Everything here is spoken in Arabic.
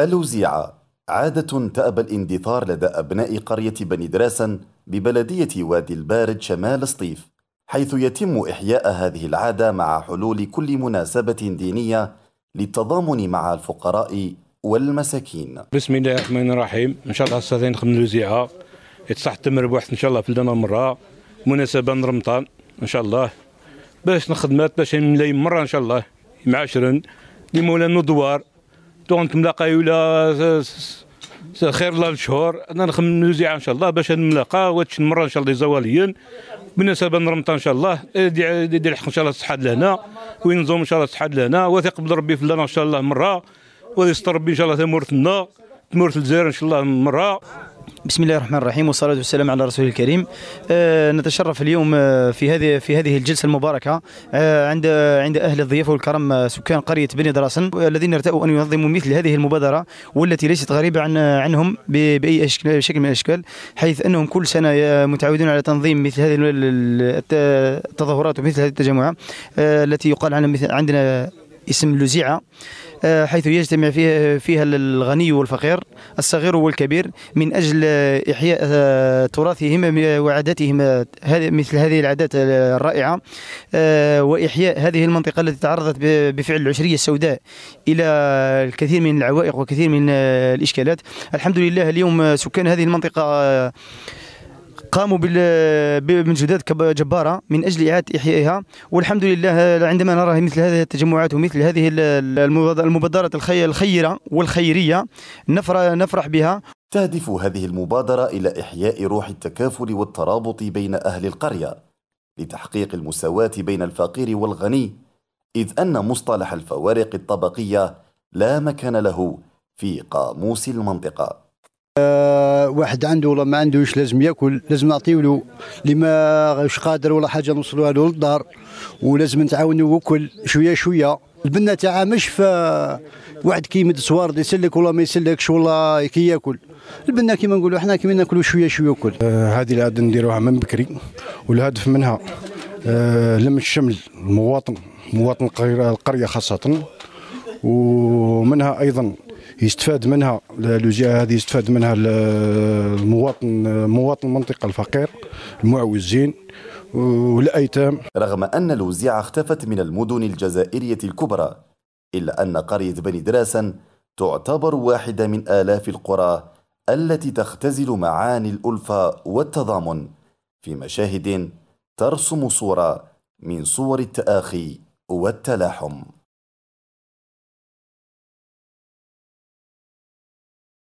ألوزيعة عادة تأبى الاندثار لدى أبناء قرية بني دراسن ببلدية وادي البارد شمال سطيف حيث يتم إحياء هذه العادة مع حلول كل مناسبة دينية للتضامن مع الفقراء والمساكين بسم الله الرحمن الرحيم إن شاء الله أستاذين خدم الوزيعة يتصح تم ربحت إن شاء الله في لنا مرة مناسبة رمضان إن شاء الله باش نخدمات باش نلاي مرة إن شاء الله معاشرين لمولانا ندوار تون ملاقاي ولا خير الله الشهور انا نخمم نوزيع ان شاء الله باش نملاقا واش المره ان شاء الله زواليا بالنسبه لرمضان ان شاء الله يدير إيه، الحق ان شاء الله الصحه لهنا وينظم ان شاء الله الصحه لهنا وثق بربي في الله ان شاء الله مره ويستر ربي ان شاء الله تمورثنا تمورث الجزائر ان شاء الله مره بسم الله الرحمن الرحيم والصلاة والسلام على رسول الكريم آه نتشرف اليوم آه، في هذه في هذه الجلسة المباركة آه عند عند أهل الضيافة والكرم آه، سكان قرية بني دراسن الذين ارتأوا أن ينظموا مثل هذه المبادرة والتي ليست غريبة عن آه، عنهم بأي شكل من الأشكال حيث أنهم كل سنة متعودون على تنظيم مثل هذه التظاهرات ومثل هذه التجمعات التي يقال عنها عندنا اسم لزيعة آه، حيث يجتمع فيها, فيها الغني والفقير الصغير والكبير من أجل إحياء آه، تراثهم وعاداتهم مثل هذه العادات الرائعة آه، وإحياء هذه المنطقة التي تعرضت بفعل العشرية السوداء إلى الكثير من العوائق وكثير من الإشكالات الحمد لله اليوم سكان هذه المنطقة قاموا بمجهودات جباره من اجل اعاده احيائها والحمد لله عندما نرى مثل هذه التجمعات ومثل هذه المبادرات الخيره والخيريه نفرح بها تهدف هذه المبادره الى احياء روح التكافل والترابط بين اهل القريه لتحقيق المساواه بين الفقير والغني اذ ان مصطلح الفوارق الطبقيه لا مكان له في قاموس المنطقه آه، واحد عنده ولا ما عندوش لازم ياكل لازم نعطيو له اللي ماش قادر ولا حاجه نوصلوها له للدار ولازم نتعاونوا وكل شويه شويه البنه تاعها مش ف واحد كيمد صوارد يسلك ولا ما يسلكش ولا كي ياكل البنه كيما نقولوا احنا كيما ناكلوا شويه شويه وكل آه، هذه اللي عاد نديروها من بكري والهدف منها آه لم الشمل المواطن مواطن القريه خاصه ومنها ايضا يستفاد منها الجهه هذه يستفاد منها المواطن مواطن المنطقه الفقير المعوزين والايتام رغم ان الوزيعه اختفت من المدن الجزائريه الكبرى الا ان قريه بني دراسن تعتبر واحده من الاف القرى التي تختزل معاني الالفه والتضامن في مشاهد ترسم صوره من صور التآخي والتلاحم